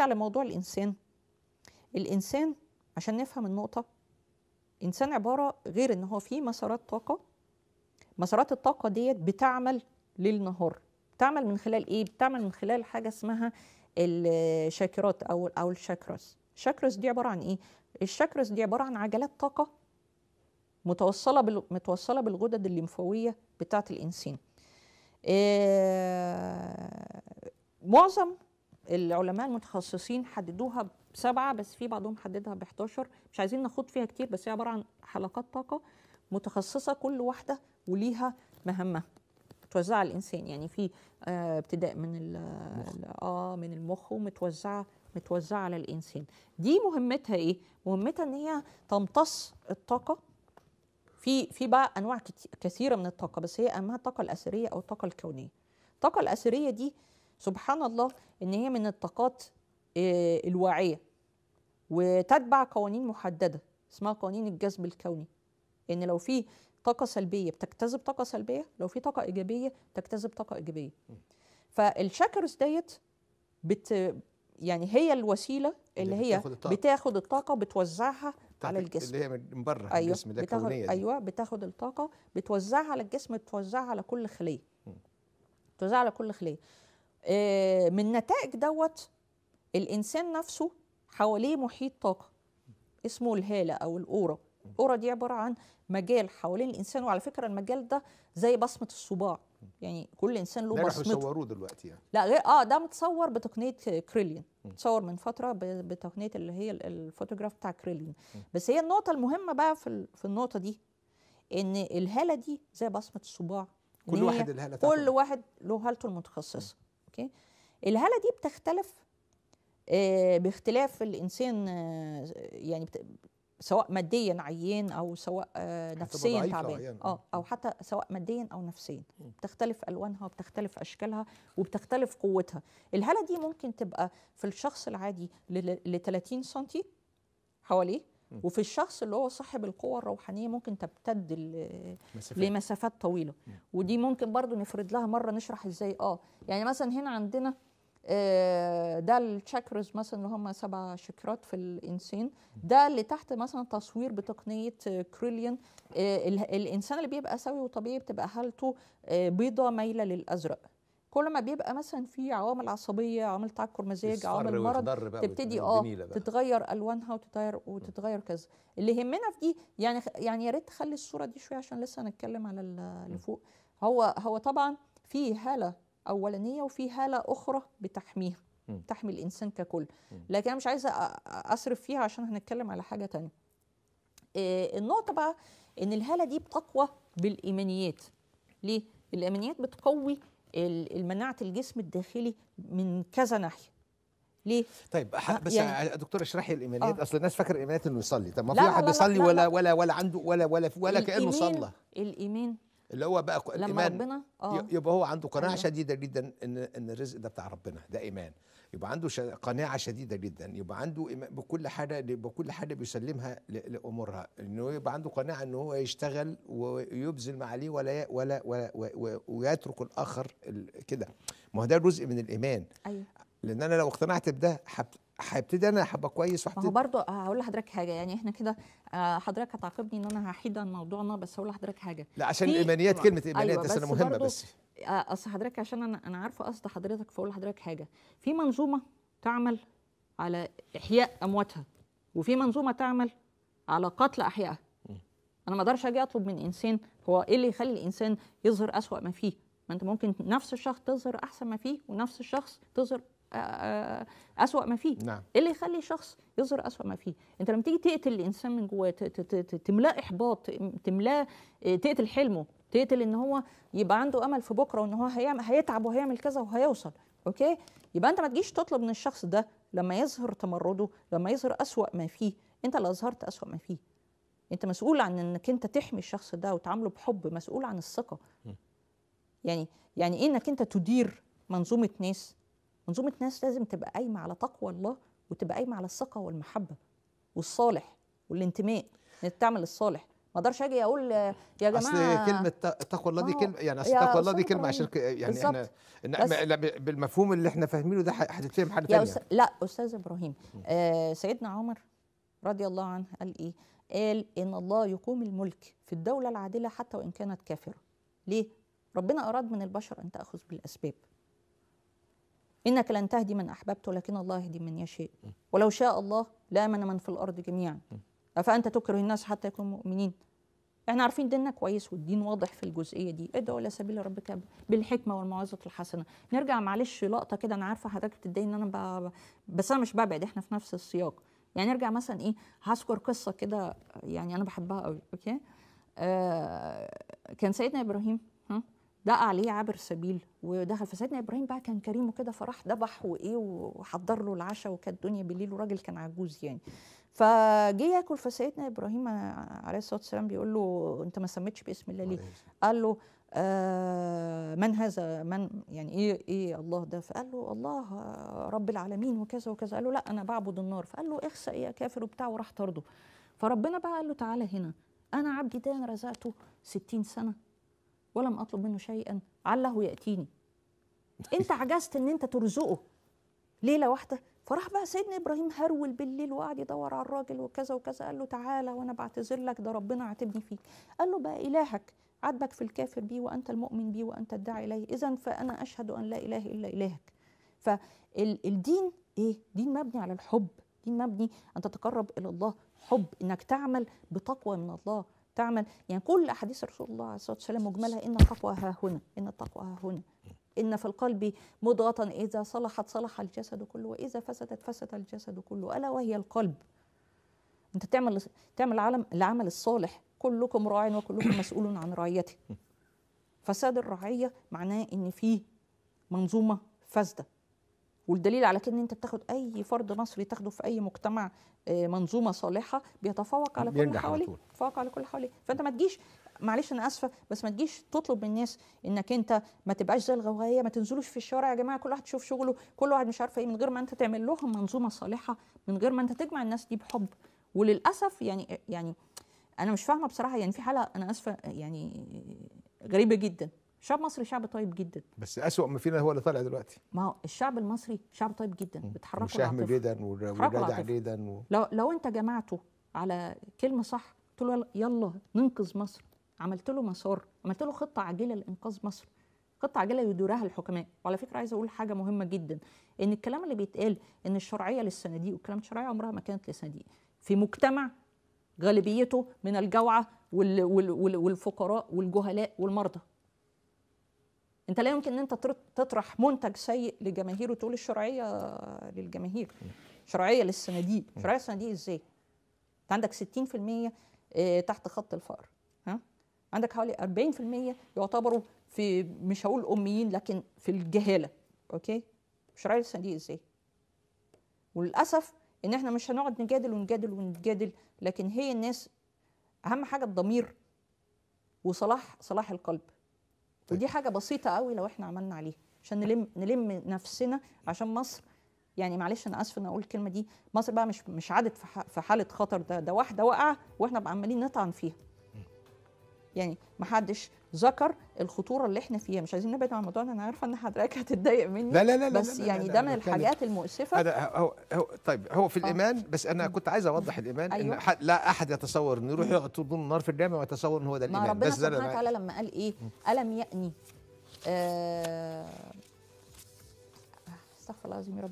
على موضوع الإنسان الإنسان عشان نفهم النقطة إنسان عبارة غير إن هو فيه مسارات طاقة مسارات الطاقة ديت بتعمل للنهار بتعمل من خلال إيه؟ بتعمل من خلال حاجة اسمها الشاكرات أو أو الشاكراس الشاكراس دي عبارة عن إيه؟ الشاكراس دي عبارة عن عجلات طاقة متوصلة بال... متوصلة بالغدد الليمفاوية بتاعة الإنسان. إيه... معظم العلماء المتخصصين حددوها بسبعه بس في بعضهم حددها ب 11 مش عايزين نخوض فيها كتير بس هي عباره عن حلقات طاقه متخصصه كل واحده وليها مهمه متوزعه على الانسان يعني في آه ابتداء من اه من المخ ومتوزعه متوزعه على الانسان دي مهمتها ايه مهمتها ان هي تمتص الطاقه في في بقى انواع كثيره من الطاقه بس هي اهمها الطاقه الاثريه او الطاقه الكونيه الطاقه الاثريه دي سبحان الله ان هي من الطاقات آه، الواعيه وتتبع قوانين محدده اسمها قوانين الجذب الكوني ان لو في طاقه سلبيه بتجتذب طاقه سلبيه لو في طاقه ايجابيه بتجتذب طاقه ايجابيه فالشاكرز ديت بت يعني هي الوسيله اللي, هي بتاخد الطاقه, بتاخد الطاقة وبتوزعها على الجسم اللي هي من بره أيوة الجسم ده بتاخد كونية دي. ايوه بتاخد الطاقه بتوزعها على الجسم بتوزعها على كل خليه بتوزعها على كل خليه آه، من نتائج دوت الانسان نفسه حواليه محيط طاقه اسمه الهاله او الاوره الاوره دي عباره عن مجال حوالين الانسان وعلى فكره المجال ده زي بصمه الصباع يعني كل انسان له بصمته بيصوروه دلوقتي يعني لا غير اه ده متصور بتقنيه كريلين متصور من فتره بتقنيه اللي هي الفوتوغراف بتاع كريلين بس هي النقطه المهمه بقى في في النقطه دي ان الهاله دي زي بصمه الصباع كل واحد الهاله كل واحد له هالته المتخصصه اوكي الهاله دي بتختلف آه، باختلاف الانسان آه، يعني بت... سواء ماديا عيان او سواء آه، نفسيا تعبان او حتى سواء ماديا او نفسيا بتختلف الوانها وبتختلف اشكالها وبتختلف قوتها الهاله دي ممكن تبقى في الشخص العادي ل 30 سم حواليه وفي الشخص اللي هو صاحب القوة الروحانية ممكن تمتد لمسافات طويلة ودي ممكن برضو نفرد لها مرة نشرح ازاي اه يعني مثلا هنا عندنا آه، ده التشاكرز مثلا اللي هم سبع شكرات في الانسان ده اللي تحت مثلا تصوير بتقنيه كريليون آه، كريليان آه، الانسان اللي بيبقى سوي وطبيعي بتبقى هالته بيضه مايله للازرق كل ما بيبقى مثلا في عوامل عصبيه عوامل تعكر مزاج عوامل مرض تبتدي اه تتغير الوانها وتتغير وتتغير كذا اللي يهمنا في دي يعني يعني يا ريت تخلي الصوره دي شويه عشان لسه هنتكلم على اللي فوق هو هو طبعا في هاله اولانيه وفي هاله اخرى بتحميها تحمي الانسان ككل لكن انا مش عايزه اصرف فيها عشان هنتكلم على حاجه تانية آه، النقطه بقى ان الهاله دي بتقوى بالايمانيات ليه الايمانيات بتقوي المناعه الجسم الداخلي من كذا ناحيه ليه؟ طيب بس يعني دكتور اشرحي الايمانيات آه. اصل الناس فاكره الايمانيات انه يصلي طب ما في واحد بيصلي ولا ولا ولا عنده ولا ولا ولا كانه صلى الايمان اللي هو بقى لما الايمان ربنا آه. يبقى هو عنده قناعه أيوه. شديده جدا ان ان الرزق ده بتاع ربنا ده ايمان يبقى عنده قناعه شديده جدا يبقى عنده بكل حاجه بكل حاجه بيسلمها لامورها انه يبقى عنده قناعه ان هو يشتغل ويبذل ما عليه ولا ولا, ولا, ولا ويترك الاخر كده ما هو ده جزء من الايمان أيوة. لان انا لو اقتنعت بده هبتدي انا هبقى كويس وهبتدي ما هو برضه هقول لحضرتك حاجه يعني احنا كده آه، حضرتك هتعاقبني ان انا هحيد عن موضوعنا بس هقول لحضرتك حاجه لا عشان الايمانيات كلمه ايمانيات أيوة بس, بس انا مهمه بس اصل حضرتك عشان انا انا عارفه قصد حضرتك فاقول لحضرتك حاجه في منظومه تعمل على احياء امواتها وفي منظومه تعمل على قتل احيائها انا ما اقدرش اجي اطلب من انسان هو ايه اللي يخلي الانسان يظهر اسوا ما فيه ما انت ممكن نفس الشخص تظهر احسن ما فيه ونفس الشخص تظهر أسوأ ما فيه نعم. إيه اللي يخلي شخص يظهر أسوأ ما فيه أنت لما تيجي تقتل الإنسان من جواه تملاه إحباط تملاه آه، تقتل حلمه تقتل ان هو يبقى عنده امل في بكره وان هو هيعمل هيتعب وهيعمل كذا وهيوصل اوكي يبقى انت ما تجيش تطلب من الشخص ده لما يظهر تمرده لما يظهر اسوا ما فيه انت اللي اظهرت اسوا ما فيه انت مسؤول عن انك انت تحمي الشخص ده وتعامله بحب مسؤول عن الثقه يعني يعني ايه انك انت تدير منظومه ناس منظومه ناس لازم تبقى قايمه على تقوى الله وتبقى قايمه على الثقه والمحبه والصالح والانتماء انك تعمل الصالح اقدرش اجي اقول يا جماعه اصل كلمه تقوى الله دي آه. كلمه يعني اصل تقوى الله دي كلمه عشان يعني احنا بالمفهوم اللي احنا فاهمينه ده هتتفهم حاجه ثانيه لا استاذ ابراهيم آه سيدنا عمر رضي الله عنه قال ايه؟ قال ان الله يقوم الملك في الدوله العادله حتى وان كانت كافره. ليه؟ ربنا اراد من البشر ان تاخذ بالاسباب. انك لن تهدي من احببت ولكن الله يهدي من يشاء ولو شاء الله لامن من في الارض جميعا افانت تكره الناس حتى يكونوا مؤمنين احنا عارفين ديننا كويس والدين واضح في الجزئيه دي ادعوا الى سبيل ربك بالحكمه والموعظه الحسنه نرجع معلش لقطه كده انا عارفه حضرتك بتتضايق ان انا ب... بس انا مش ببعد احنا في نفس السياق يعني نرجع مثلا ايه هذكر قصه كده يعني انا بحبها قوي اوكي آه كان سيدنا ابراهيم ها دق عليه عابر سبيل ودخل فسيدنا ابراهيم بقى كان كريم وكده فراح ذبح وايه وحضر له العشاء وكانت الدنيا بالليل وراجل كان عجوز يعني فجه ياكل فسيدنا ابراهيم عليه الصلاه والسلام بيقول له انت ما سميتش باسم الله ليه؟ قال له آه من هذا من يعني ايه ايه الله ده فقال له الله رب العالمين وكذا وكذا قال له لا انا بعبد النار فقال له اخسأ يا كافر وبتاع وراح طرده فربنا بقى قال له تعالى هنا انا عبدي ده انا رزقته 60 سنه ولم اطلب منه شيئا عله ياتيني انت عجزت ان انت ترزقه ليله واحده فراح بقى سيدنا ابراهيم هرول بالليل وقعد يدور على الراجل وكذا وكذا قال له تعالى وانا بعتذر لك ده ربنا عاتبني فيك قال له بقى الهك عاتبك في الكافر بي وانت المؤمن بي وانت الداعي اليه اذا فانا اشهد ان لا اله الا الهك فالدين ايه دين مبني على الحب دين مبني ان تتقرب الى الله حب انك تعمل بتقوى من الله تعمل يعني كل احاديث رسول الله عليه الصلاه والسلام مجملها ان التقوى ها هنا ان التقوى ها هنا إن في القلب مضغة إذا صلحت صلح الجسد كله وإذا فسدت فسد الجسد كله ألا وهي القلب أنت تعمل تعمل عالم العمل الصالح كلكم راع وكلكم مسؤول عن رعيته فساد الرعية معناه إن فيه منظومة فاسدة والدليل على كده ان انت بتاخد اي فرد مصري تاخده في اي مجتمع آه، منظومه صالحه بيتفوق على كل حواليه بيتفوق على كل حواليه فانت ما تجيش معلش انا اسفه بس ما تجيش تطلب من الناس انك انت ما تبقاش زي الغوغائيه ما تنزلوش في الشارع يا جماعه كل واحد يشوف شغله كل واحد مش عارفه ايه من غير ما انت تعمل لهم منظومه صالحه من غير ما انت تجمع الناس دي بحب وللاسف يعني يعني انا مش فاهمه بصراحه يعني في حاله انا اسفه يعني غريبه جدا الشعب المصري شعب طيب جدا بس اسوء ما فينا هو اللي طالع دلوقتي ما هو الشعب المصري شعب طيب جدا بتحركه شهم جدا والرادع جدا و... لو لو انت جمعته على كلمه صح قلت له يلا ننقذ مصر عملت له مسار عملت له خطه عاجله لانقاذ مصر خطه عاجله يديرها الحكماء وعلى فكره عايزه اقول حاجه مهمه جدا ان الكلام اللي بيتقال ان الشرعيه للصناديق والكلام الشرعيه عمرها ما كانت لصناديق في مجتمع غالبيته من الجوعه وال وال وال والفقراء والجهلاء والمرضى انت لا يمكن ان انت تطرح منتج سيء لجماهير وتقول الشرعيه للجماهير شرعيه للصناديق شرعيه للصناديق ازاي انت عندك 60% آه، تحت خط الفقر عندك حوالي 40% يعتبروا في مش هقول اميين لكن في الجهاله اوكي مش عارف دي ازاي وللاسف ان احنا مش هنقعد نجادل ونجادل ونجادل لكن هي الناس اهم حاجه الضمير وصلاح صلاح القلب طيب. ودي حاجه بسيطه قوي لو احنا عملنا عليها عشان نلم نلم نفسنا عشان مصر يعني معلش انا اسف ان اقول الكلمه دي مصر بقى مش مش عادت في حاله خطر ده ده واحده واقعه واحنا عمالين نطعن فيها يعني ما حدش ذكر الخطوره اللي احنا فيها مش عايزين نبعد عن الموضوع انا عارفه ان حضرتك هتتضايق مني لا لا لا بس لا لا يعني لا لا ده من الحاجات المؤسفه أنا هو هو طيب هو في آه. الايمان بس انا كنت عايز اوضح الايمان أيوه؟ ان لا احد يتصور انه يروح يقعد طول النار في الجامع ويتصور ان هو ده الايمان ما ربنا بس سبحانه وتعالى لما قال ايه الم يأني آه، استغفر الله العظيم يا رب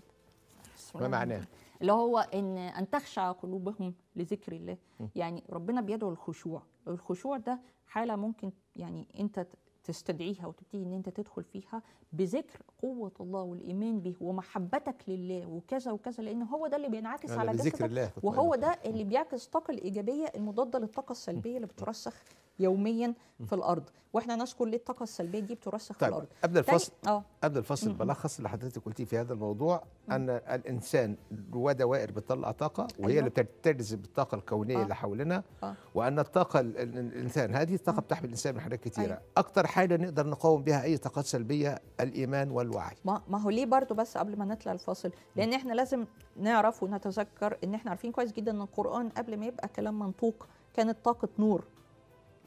ما معناه اللي هو ان ان تخشع قلوبهم لذكر الله يعني ربنا بيدعو الخشوع الخشوع ده حاله ممكن يعني انت تستدعيها وتبتدي ان انت تدخل فيها بذكر قوه الله والايمان به ومحبتك لله وكذا وكذا لان هو ده اللي بينعكس على جسدك وهو ده اللي بيعكس الطاقه الايجابيه المضاده للطاقه السلبيه اللي بترسخ يوميا في الارض واحنا نشكر ليه الطاقه السلبيه دي بترسخ طيب. في الارض قبل الفصل اه قبل الفصل بلخص اللي حضرتك قلتيه في هذا الموضوع ان الانسان جواه دوائر بتطلع طاقه وهي أيوة. اللي بتجذب الطاقه الكونيه آه. اللي حولنا آه. وان الطاقه الانسان هذه الطاقه بتحمل الانسان من حاجات كثيره أيوة. اكتر حاجه نقدر نقاوم بها اي طاقات سلبيه الايمان والوعي ما, ما هو ليه برضه بس قبل ما نطلع الفاصل لان احنا لازم نعرف ونتذكر ان احنا عارفين كويس جدا ان القران قبل ما يبقى كلام منطوق كانت طاقه نور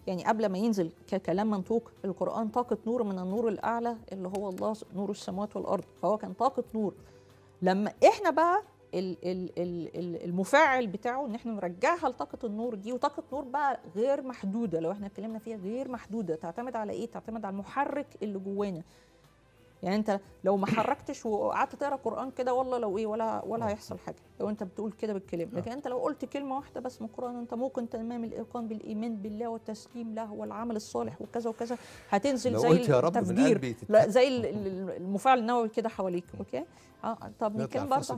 يعني قبل ما ينزل ككلام منطوق القرآن طاقة نور من النور الأعلى اللي هو الله نور السماوات والأرض فهو كان طاقة نور لما إحنا بقى المفاعل بتاعه ان احنا نرجعها لطاقه النور دي وطاقه نور بقى غير محدوده لو احنا اتكلمنا فيها غير محدوده تعتمد على ايه تعتمد على المحرك اللي جوانا يعني انت لو ما حركتش وقعدت تقرا قران كده والله لو ايه ولا ولا آه. هيحصل حاجه لو انت بتقول كده بالكلمه لكن آه. انت لو قلت كلمه واحده بس من القران انت ممكن تمام الايقان بالايمان بالله والتسليم له والعمل الصالح وكذا وكذا هتنزل زي قلت يا رب التفجير لا زي المفاعل النووي كده حواليك اوكي اه طب نتكلم برضه